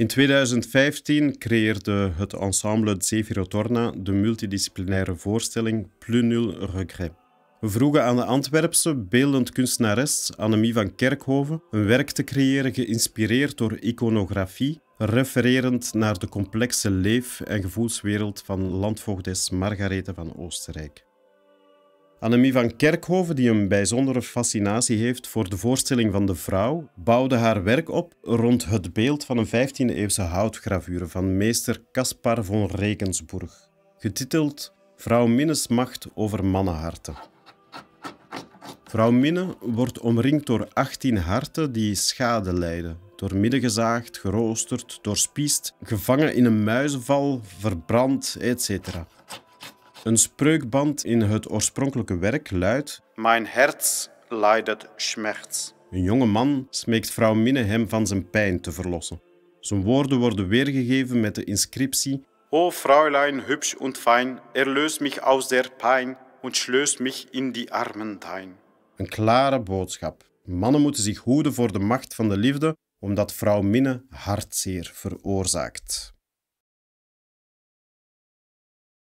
In 2015 creëerde het ensemble Zefiro Torna de multidisciplinaire voorstelling Plus nul regret. We vroegen aan de Antwerpse beeldend kunstenares Annemie van Kerkhoven een werk te creëren geïnspireerd door iconografie, refererend naar de complexe leef- en gevoelswereld van landvoogdes Margarethe van Oostenrijk. Annemie van Kerkhoven, die een bijzondere fascinatie heeft voor de voorstelling van de vrouw, bouwde haar werk op rond het beeld van een 15e-eeuwse houtgravure van meester Caspar van Regensburg, getiteld Vrouw Minnes macht over mannenharten. Vrouw Minne wordt omringd door 18 harten die schade lijden. Door midden gezaagd, geroosterd, doorspiest, gevangen in een muizenval, verbrand, etc. Een spreukband in het oorspronkelijke werk luidt: Mijn herz leidet schmerz. Een jonge man smeekt vrouw Minne hem van zijn pijn te verlossen. Zijn woorden worden weergegeven met de inscriptie: O Fräulein, hübsch und fein, erlös mich aus der Pijn und schleus mich in die Armen dein. Een klare boodschap. Mannen moeten zich hoeden voor de macht van de liefde, omdat vrouw Minne hartzeer veroorzaakt.